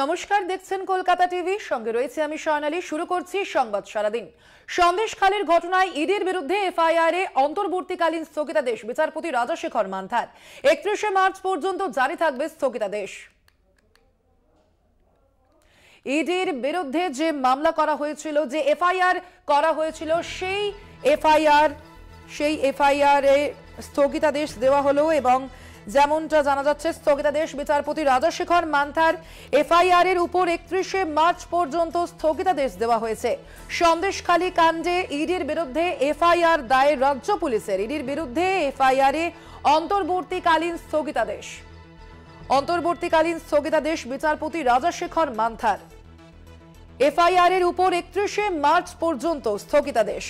নমস্কার দেখছেন কলকাতা টিভি সঙ্গে রয়েছে আমি সয়নালী শুরু করছি সংবাদ সারাদিন সন্দেশখালের ঘটনায় ইডির বিরুদ্ধে এফআইআর এ অন্তর্বর্তীকালীন স্থগিতাদেশ বিচারপতি রাজাশেখর মান্থার একত্রিশে মার্চ পর্যন্ত জারি থাকবে স্থগিতাদেশ ইডির বিরুদ্ধে যে মামলা করা হয়েছিল যে এফআইআর করা হয়েছিল সেই এফআইআর সেই এফআইআর এ স্থগিতাদেশ দেওয়া হলো এবং যেমনটা জানা যাচ্ছে স্থগিতাদেশ বিচারপতি রাজাশেখর মান্থার এফআইআর এর উপর একত্রিশে মার্চ পর্যন্ত স্থগিতাদেশ দেওয়া হয়েছে সন্দেশখালী কাণ্ডে ইডির বিরুদ্ধে এফআইআর দায়ের রাজ্য পুলিশের ইডির বিরুদ্ধে এফআইআর এ অন্তর্বর্তীকালীন স্থগিতাদেশ অন্তর্বর্তীকালীন স্থগিতাদেশ বিচারপতি রাজাশেখর মান্থার এফআইআর এর উপর একত্রিশে মার্চ পর্যন্ত স্থগিতাদেশ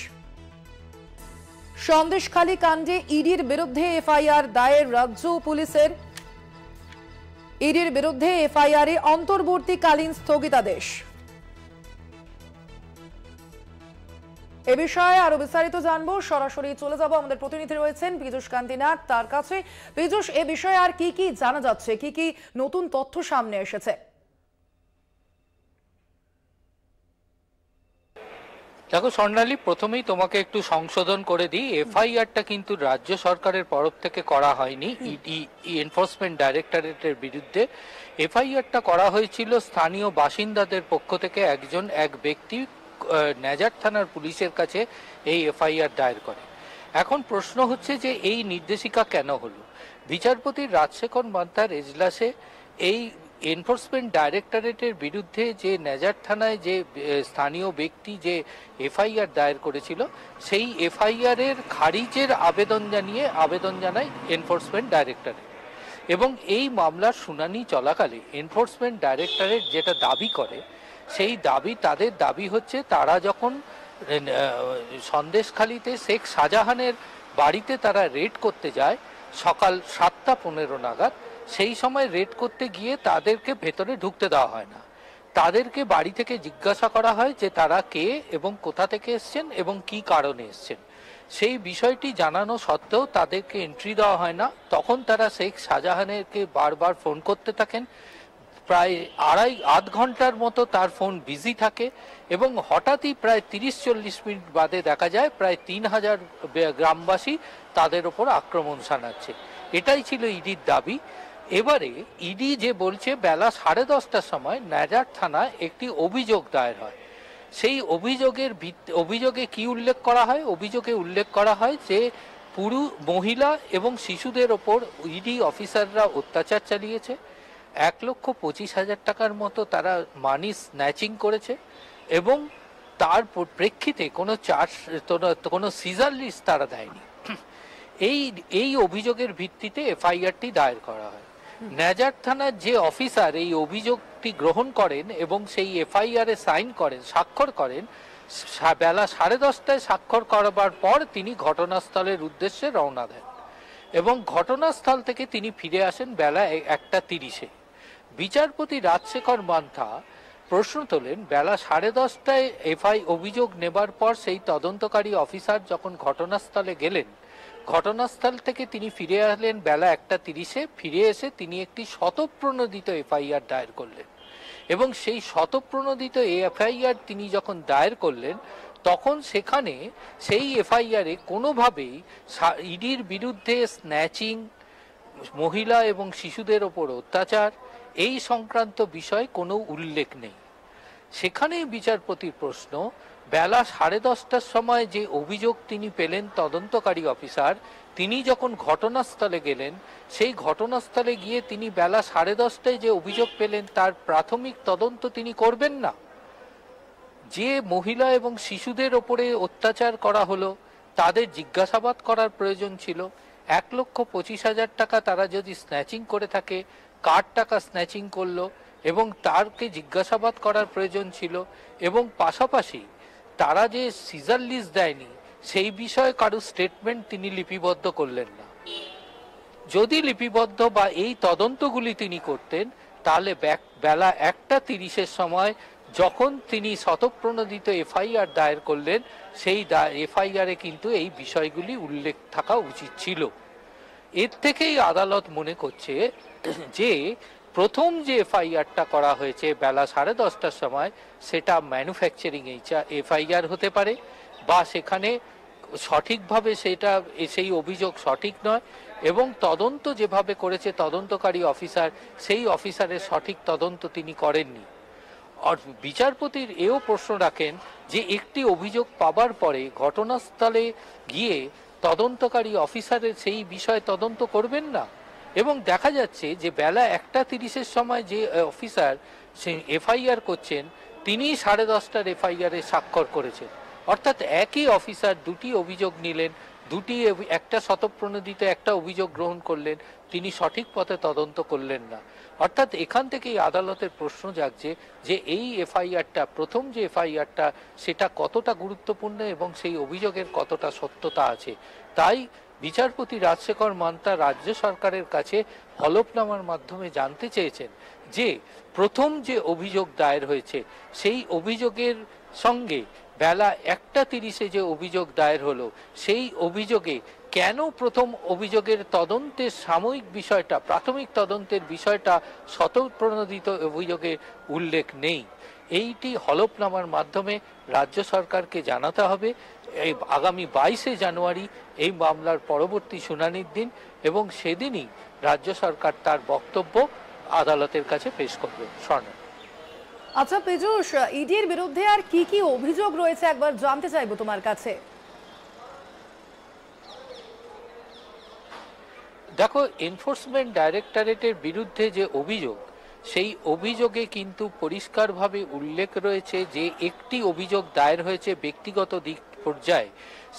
সন্দেশখালী কাণ্ডে ইডির বিরুদ্ধে এফআইআর দায়ের রাজ্য পুলিশের ইডির বিরুদ্ধে এ অন্তর্বর্তীকালীন স্থগিতাদেশ এ বিষয়ে আরো বিস্তারিত জানবো সরাসরি চলে যাব আমাদের প্রতিনিধি রয়েছেন পীযুষ কান্তি নাথ তার কাছে পীযুষ এ বিষয়ে আর কি কি জানা যাচ্ছে কি কি নতুন তথ্য সামনে এসেছে দেখো স্বর্ণালী প্রথমেই তোমাকে একটু সংশোধন করে দিই এফআইআরটা কিন্তু রাজ্য সরকারের তরফ থেকে করা হয়নি ইডি এনফোর্সমেন্ট ডাইরেক্টরেটের বিরুদ্ধে এফআইআরটা করা হয়েছিল স্থানীয় বাসিন্দাদের পক্ষ থেকে একজন এক ব্যক্তি নেজার থানার পুলিশের কাছে এই এফআইআর দায়ের করে এখন প্রশ্ন হচ্ছে যে এই নির্দেশিকা কেন হলো বিচারপতি রাজশেখর মান্তার এজলাসে এই এনফোর্সমেন্ট ডাইরেক্টরেটের বিরুদ্ধে যে নেজার থানায় যে স্থানীয় ব্যক্তি যে এফআইআর দায়ের করেছিল সেই এর খারিজের আবেদন জানিয়ে আবেদন জানায় এনফোর্সমেন্ট ডাইরেক্টরেট এবং এই মামলার শুনানি চলাকালে এনফোর্সমেন্ট ডাইরেক্টরেট যেটা দাবি করে সেই দাবি তাদের দাবি হচ্ছে তারা যখন সন্দেশখালিতে শেখ শাহজাহানের বাড়িতে তারা রেড করতে যায় সকাল সাতটা পনেরো নাগাদ সেই সময় রেড করতে গিয়ে তাদেরকে ভেতরে ঢুকতে দেওয়া হয় না তাদেরকে বাড়ি থেকে জিজ্ঞাসা করা হয় যে তারা কে এবং কোথা থেকে এসছেন এবং কি কারণে এসছেন সেই বিষয়টি জানানো সত্ত্বেও তাদেরকে এন্ট্রি দেওয়া হয় না তখন তারা শেখ শাহজাহানেরকে বারবার ফোন করতে থাকেন প্রায় আড়াই আধ ঘন্টার মতো তার ফোন বিজি থাকে এবং হঠাৎই প্রায় তিরিশ চল্লিশ মিনিট বাদে দেখা যায় প্রায় তিন হাজার গ্রামবাসী তাদের ওপর আক্রমণ শানাচ্ছে এটাই ছিল ইডির দাবি এবারে ইডি যে বলছে বেলা সাড়ে দশটার সময় ন্যাজার থানায় একটি অভিযোগ দায়ের হয় সেই অভিযোগের অভিযোগে কি উল্লেখ করা হয় অভিযোগে উল্লেখ করা হয় যে পুরু মহিলা এবং শিশুদের ওপর ইডি অফিসাররা অত্যাচার চালিয়েছে এক লক্ষ পঁচিশ হাজার টাকার মতো তারা মানি স্ন্যাচিং করেছে এবং তার প্রেক্ষিতে কোনো চার্জ কোনো সিজার লিস্ট তারা দেয়নি এই এই অভিযোগের ভিত্তিতে এফআইআরটি দায়ের করা হয় ন্যাজার থানার যে অফিসার এই অভিযোগটি গ্রহণ করেন এবং সেই এফআইআর এ সাইন করেন স্বাক্ষর করেন বেলা সাড়ে দশটায় স্বাক্ষর করবার পর তিনি ঘটনাস্থলের উদ্দেশ্যে রওনা দেন এবং ঘটনাস্থল থেকে তিনি ফিরে আসেন বেলা একটা তিরিশে বিচারপতি রাজশেখর মান্থা প্রশ্ন তোলেন বেলা সাড়ে দশটায় এফআই অভিযোগ নেবার পর সেই তদন্তকারী অফিসার যখন ঘটনাস্থলে গেলেন ঘটনাস্থল থেকে তিনি ফিরে আসলেন বেলা একটা তিরিশে ফিরে এসে তিনি একটি শতপ্রণোদিত এফআইআর দায়ের করলেন এবং সেই শতপ্রণোদিত এফআইআর তিনি যখন দায়ের করলেন তখন সেখানে সেই এফআইআরে কোনোভাবেই ইডির বিরুদ্ধে স্ন্যাচিং মহিলা এবং শিশুদের ওপর অত্যাচার এই সংক্রান্ত বিষয় কোনো উল্লেখ নেই সেখানে বিচারপতির প্রশ্ন বেলা সাড়ে দশটার সময় যে অভিযোগ তিনি পেলেন তদন্তকারী অফিসার তিনি যখন ঘটনাস্থলে গেলেন সেই ঘটনাস্থলে গিয়ে তিনি বেলা সাড়ে দশটায় যে অভিযোগ পেলেন তার প্রাথমিক তদন্ত তিনি করবেন না যে মহিলা এবং শিশুদের ওপরে অত্যাচার করা হলো তাদের জিজ্ঞাসাবাদ করার প্রয়োজন ছিল এক লক্ষ পঁচিশ হাজার টাকা তারা যদি স্ন্যাচিং করে থাকে কার টাকা স্ন্যাচিং করলো এবং তারকে জিজ্ঞাসাবাদ করার প্রয়োজন ছিল এবং পাশাপাশি তারা যে সিজার লিস্ট দেয়নি সেই বিষয়ে কারো স্টেটমেন্ট তিনি লিপিবদ্ধ করলেন না যদি লিপিবদ্ধ বা এই তদন্তগুলি তিনি করতেন তাহলে বেলা একটা তিরিশের সময় যখন তিনি স্বতঃপ্রণোদিত এফআইআর দায়ের করলেন সেই এফআইআরে কিন্তু এই বিষয়গুলি উল্লেখ থাকা উচিত ছিল এর থেকেই আদালত মনে করছে যে প্রথম যে এফআইআরটা করা হয়েছে বেলা সাড়ে দশটার সময় সেটা ম্যানুফ্যাকচারিং এফআইআর হতে পারে বা সেখানে সঠিকভাবে সেটা সেই অভিযোগ সঠিক নয় এবং তদন্ত যেভাবে করেছে তদন্তকারী অফিসার সেই অফিসারের সঠিক তদন্ত তিনি করেননি আর বিচারপতির এও প্রশ্ন রাখেন যে একটি অভিযোগ পাবার পরে ঘটনাস্থলে গিয়ে তদন্তকারী অফিসারের সেই বিষয়ে তদন্ত করবেন না এবং দেখা যাচ্ছে যে বেলা একটা তিরিশের সময় যে অফিসার সেই এফআইআর করছেন তিনি সাড়ে দশটার এফআইআরে স্বাক্ষর করেছেন অর্থাৎ একই অফিসার দুটি অভিযোগ নিলেন দুটি একটা শতপ্রণোদিত একটা অভিযোগ গ্রহণ করলেন তিনি সঠিক পথে তদন্ত করলেন না অর্থাৎ এখান থেকেই আদালতের প্রশ্ন জাগছে যে এই এফআইআরটা প্রথম যে এফআইআরটা সেটা কতটা গুরুত্বপূর্ণ এবং সেই অভিযোগের কতটা সত্যতা আছে তাই বিচারপতি রাজশেখর মান্তা রাজ্য সরকারের কাছে হলফনামার মাধ্যমে জানতে চেয়েছেন যে প্রথম যে অভিযোগ দায়ের হয়েছে সেই অভিযোগের সঙ্গে বেলা একটা তিরিশে যে অভিযোগ দায়ের হলো সেই অভিযোগে কেন প্রথম অভিযোগের তদন্তের সাময়িক বিষয়টা প্রাথমিক তদন্তের বিষয়টা স্বতঃপ্রণোদিত অভিযোগের উল্লেখ নেই এইটি হলফনামার মাধ্যমে রাজ্য সরকারকে জানাতে হবে এই আগামী বাইশে জানুয়ারি এই মামলার পরবর্তী শুনানির দিন এবং সেদিনই রাজ্য সরকার তার বক্তব্য আদালতের কাছে পেশ করবে স্বর্ণ আচ্ছা পীযূষ ইডির বিরুদ্ধে আর কি কি অভিযোগ রয়েছে একবার জানতে চাইবো তোমার কাছে দেখো এনফোর্সমেন্ট ডাইরেক্টরেটের বিরুদ্ধে যে অভিযোগ সেই অভিযোগে কিন্তু পরিষ্কারভাবে উল্লেখ রয়েছে যে একটি অভিযোগ দায়ের হয়েছে ব্যক্তিগত দিক পর্যায়ে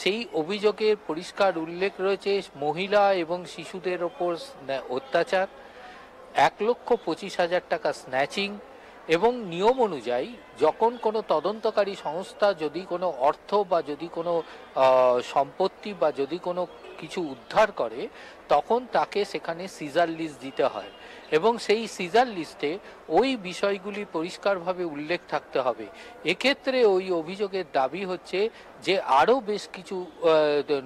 সেই অভিযোগের পরিষ্কার উল্লেখ রয়েছে মহিলা এবং শিশুদের ওপর অত্যাচার এক লক্ষ পঁচিশ হাজার টাকা স্ন্যাচিং এবং নিয়ম অনুযায়ী যখন কোনো তদন্তকারী সংস্থা যদি কোনো অর্থ বা যদি কোনো সম্পত্তি বা যদি কোনো কিছু উদ্ধার করে তখন তাকে সেখানে সিজার লিস্ট দিতে হয় এবং সেই সিজার লিস্টে ওই বিষয়গুলি পরিষ্কারভাবে উল্লেখ থাকতে হবে এক্ষেত্রে ওই অভিযোগের দাবি হচ্ছে যে আরও বেশ কিছু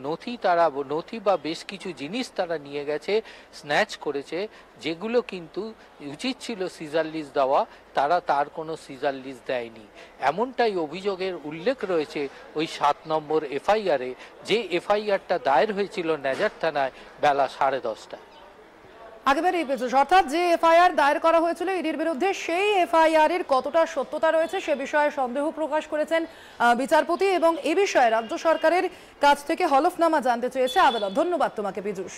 নথি তারা নথি বা বেশ কিছু জিনিস তারা নিয়ে গেছে স্ন্যাচ করেছে যেগুলো কিন্তু উচিত ছিল সিজার লিস্ট দেওয়া তারা তার কোনো সিজার লিস্ট দেয়নি এমনটাই অভিযোগের উল্লেখ রয়েছে ওই সাত নম্বর এফআইআরে যে এফআইআরটা দায়ের হয়েছিল নেজার থানায় বেলা সাড়ে দশটায় একেবারেই পেয়েছিস অর্থাৎ যে এফআইআর দায়ের করা হয়েছিল ইডির বিরুদ্ধে সেই এফআইআর এর কতটা সত্যতা রয়েছে সে বিষয়ে সন্দেহ প্রকাশ করেছেন বিচারপতি এবং এ বিষয়ে রাজ্য সরকারের কাছ থেকে হলফনামা জানতে চেয়েছে আদালত ধন্যবাদ তোমাকে পীযুষ